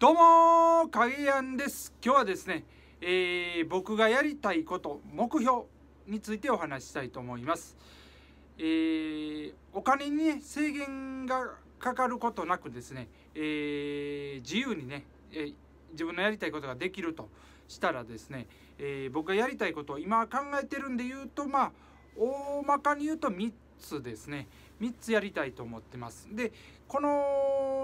どうも影やんです今日はですね、えー、僕がやりたいこと目標についてお話ししたいと思います、えー、お金にね制限がかかることなくですね、えー、自由にね、え自分のやりたいことができるとしたらですね、え僕がやりたいことを今考えてるんで言うとまあ大まかに言うと3つですね3つやりたいと思ってますでこの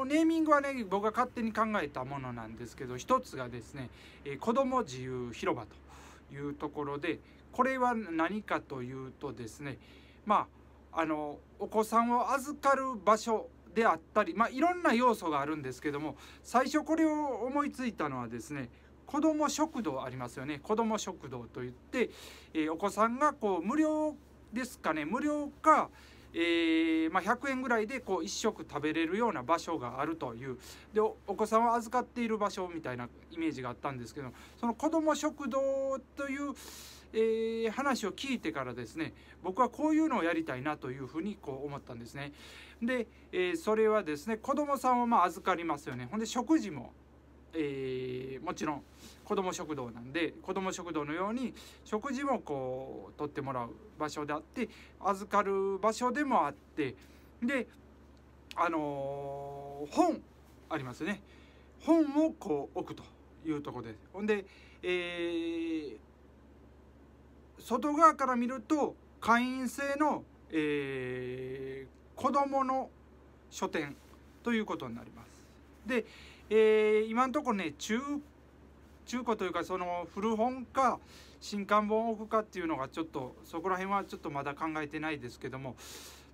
ネーミングはね僕が勝手に考えたものなんですけど一つがですね、えー、子ども自由広場というところでこれは何かというとですねまああのお子さんを預かる場所であったり、まあ、いろんな要素があるんですけども最初これを思いついたのはですね子ども食堂ありますよね子ども食堂といって、えー、お子さんがこう無料ですかね無料か、えー、まあ、100円ぐらいでこう1食食べれるような場所があるというでお子さんを預かっている場所みたいなイメージがあったんですけどその子ども食堂という、えー、話を聞いてからですね僕はこういうのをやりたいなというふうにこう思ったんですね。で、えー、それはですね子どもさんをま預かりますよねほんで食事もえー、もちろん子ども食堂なんで子ども食堂のように食事もこう取ってもらう場所であって預かる場所でもあってであのー、本ありますね本をこう置くというとこです。ほんで、えー、外側から見ると会員制の、えー、子どもの書店ということになります。で、えー、今のところね中中古というかその古本か新刊本を置くかっていうのがちょっとそこら辺はちょっとまだ考えてないですけども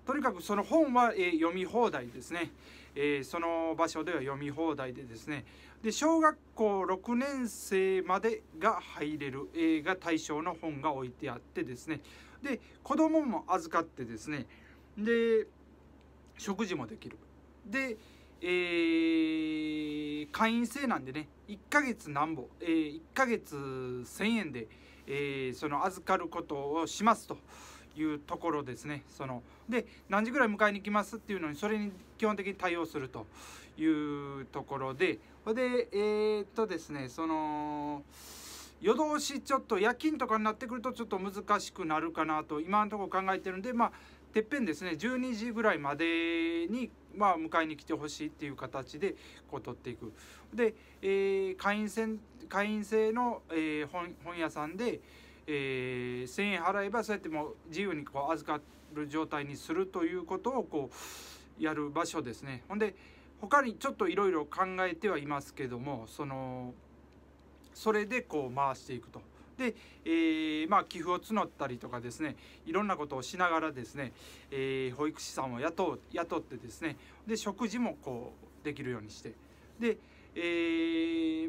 とにかくその本は、えー、読み放題ですね、えー、その場所では読み放題でですねで小学校6年生までが入れる、えー、が対象の本が置いてあってですねで子供も預かってですねで食事もできるでえー、会員制なんでね、1ヶ月なんぼ、えー、1ヶ月1000円で、えー、その預かることをしますというところですね。そので、何時ぐらい迎えに来ますっていうのに、それに基本的に対応するというところで、で、えー、っとですね、その、夜通しちょっと夜勤とかになってくるとちょっと難しくなるかなと今のところ考えてるんでまあてっぺんですね12時ぐらいまでに、まあ、迎えに来てほしいっていう形でこう取っていくで、えー、会員制会員制の、えー、本本屋さんで、えー、1,000円払えばそうやっても自由にこう預かる状態にするということをこうやる場所ですね。ほんで他にちょっといろいろ考えてはいますけどもそのそれでこう回していくと。で、えー、まあ、寄付を募ったりとかですねいろんなことをしながらですね、えー、保育士さんを雇う雇ってですねで食事もこうできるようにしてで、え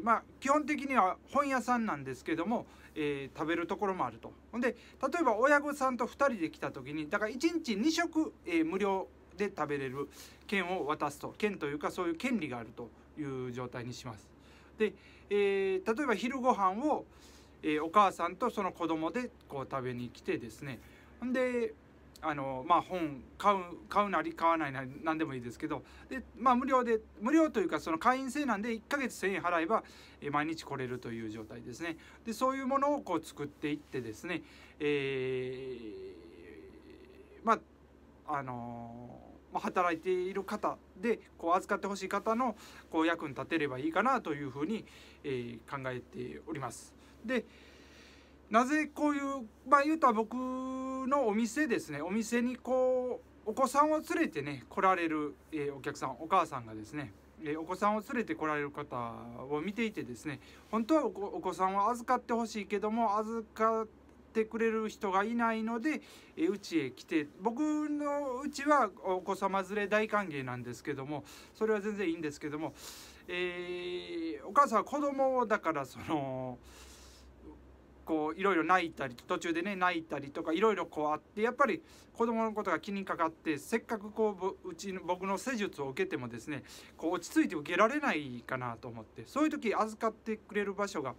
ー、まあ、基本的には本屋さんなんですけども、え食べるところもあるとほんで例えば親御さんと2人で来た時にだから1日2食、え無料で食べれる券を渡すと券というかそういう権利があるという状態にします。で、えー、例えば昼ご飯を、えー、お母さんとその子供でこう食べに来てですねんであのまあ本買う買うなり買わないなり何でもいいですけどでまあ無料で無料というかその会員制なんで1ヶ月1000円払えば、えー、毎日来れるという状態ですねでそういうものをこう作っていってですねえー、まああのー、働いている方でこう預かってほしい方のこう役に立てればいいかなというふうに、え考えております。でなぜこういうまあ言うたら僕のお店ですねお店にこうお子さんを連れてね来られる、えー、お客さんお母さんがですね、えー、お子さんを連れて来られる方を見ていてですね本当はお子さんを預かってほしいけども預かってくれる人がいないのでうちへ来て僕のうちはお子様連れ大歓迎なんですけどもそれは全然いいんですけども、えー、お母さんは子供だからその。こういろいろ泣いたり途中でね泣いたりとかいろいろこうあってやっぱり子供のことが気にかかってせっかくこううちの僕の施術を受けてもですねこう落ち着いて受けられないかなと思ってそういう時預かってくれる場所が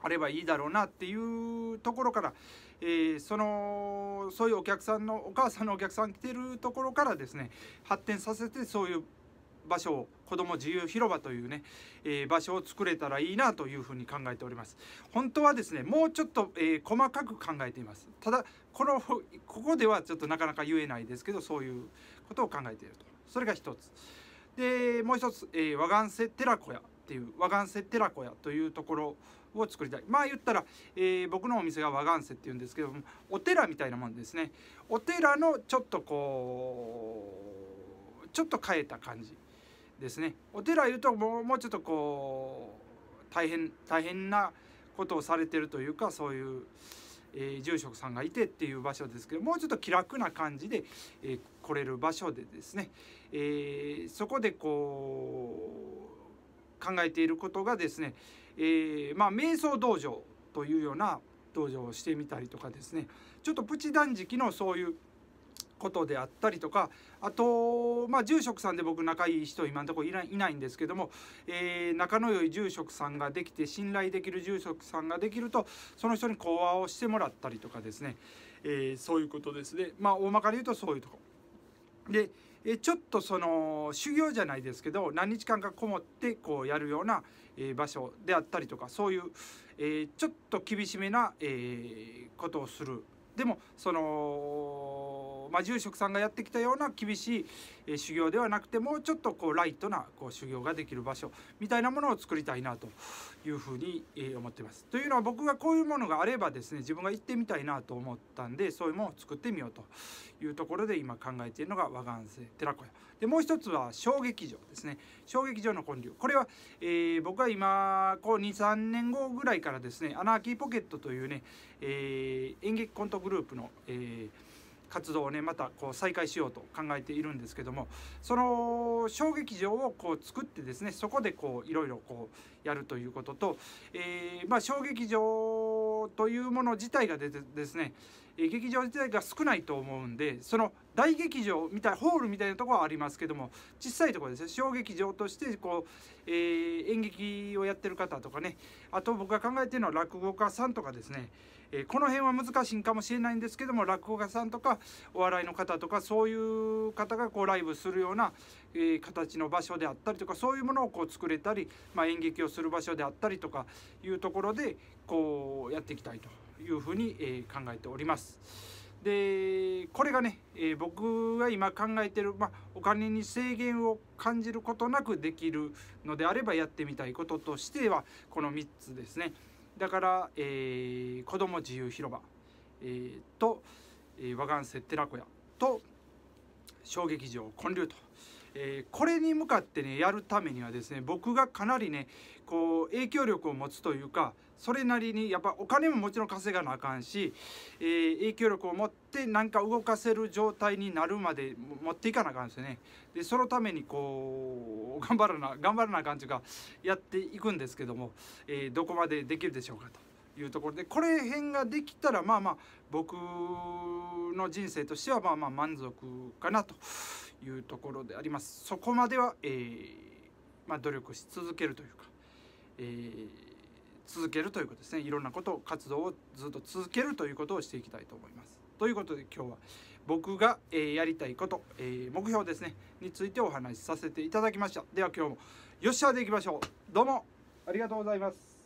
あればいいだろうなっていうところから、えー、そのそういうお客さんのお母さんのお客さん来てるところからですね発展させてそういう場所を子ども自由広場というね、えー、場所を作れたらいいなというふうに考えております本当はですねもうちょっと、えー、細かく考えていますただこのここではちょっとなかなか言えないですけどそういうことを考えているとそれが一つでもう一つ、えー、和岩瀬寺子屋っていう和岩瀬寺子屋というところを作りたいまあ言ったら、えー、僕のお店が和岩瀬っていうんですけどもお寺みたいなもんですねお寺のちょっとこうちょっと変えた感じですねお寺いるともうもうちょっとこう大変大変なことをされてるというかそういう、えー、住職さんがいてっていう場所ですけどもうちょっと気楽な感じで、えー、来れる場所でですね、えー、そこでこう考えていることがですね、えまあ、瞑想道場というような道場をしてみたりとかですねちょっとプチ断食のそういうことであったりとかあと、まあ、住職さんで僕仲いい人今のところいないないんですけども、えー、仲の良い住職さんができて信頼できる住職さんができるとその人に講話をしてもらったりとかですね、えー、そういうことですねまあ大まかに言うとそういうとこ。でえちょっとその修行じゃないですけど何日間かこもってこうやるような、え場所であったりとかそういう、えちょっと厳しめな、えことをするでもそのまあ、住職さんがやってきたような厳しい、え修行ではなくてもうちょっとこうライトなこう修行ができる場所みたいなものを作りたいなというふうに、え思ってます。というのは僕がこういうものがあればですね自分が行ってみたいなと思ったんでそういうものを作ってみようというところで今考えているのが和岩瀬寺子屋でもう一つは小劇場ですね小劇場の建立これは、えー、僕は今こう23年後ぐらいからですねアナーキーポケットというね、えー、演劇コントグループの、えー活動をねまたこう再開しようと考えているんですけどもその小劇場をこう作ってですねそこでこういろいろこうやるということと、えー、まあ小劇場というもの自体がですね、劇場自体が少ないと思うんでその大劇場みたいホールみたいなところはありますけども小さいところですね小劇場としてこう、えー、演劇をやってる方とかねあと僕が考えてるのは落語家さんとかですね、えー、この辺は難しいんかもしれないんですけども落語家さんとかお笑いの方とかそういう方がこうライブするような、えー、形の場所であったりとかそういうものをこう作れたり、まあ、演劇をする場所であったりとかいうところでこうやっていきたいというふうに、え考えております。でこれがね、え僕が今考えてる、まあ、お金に制限を感じることなくできるのであればやってみたいこととしてはこの3つですね。だから、えー、子ども自由広場、えー、と、えー、和岩瀬寺子屋と小劇場建立と。えー、これに向かってねやるためにはですね僕がかなりねこう影響力を持つというかそれなりにやっぱお金ももちろん稼がなあかんし、えー、影響力を持って何か動かせる状態になるまで持っていかなあかんですよね。でそのためにこう頑張らな頑張らなあかんというかやっていくんですけども、えー、どこまでできるでしょうかと。いうところでこれ辺ができたらまあまあ僕の人生としてはまあまあ満足かなというところでありますそこまでは、えーまあ、努力し続けるというか、えー、続けるということですねいろんなことを活動をずっと続けるということをしていきたいと思います。ということで今日は僕が、えー、やりたいこと、えー、目標ですねについてお話しさせていただきましたでは今日もよっしゃでいきましょうどうもありがとうございます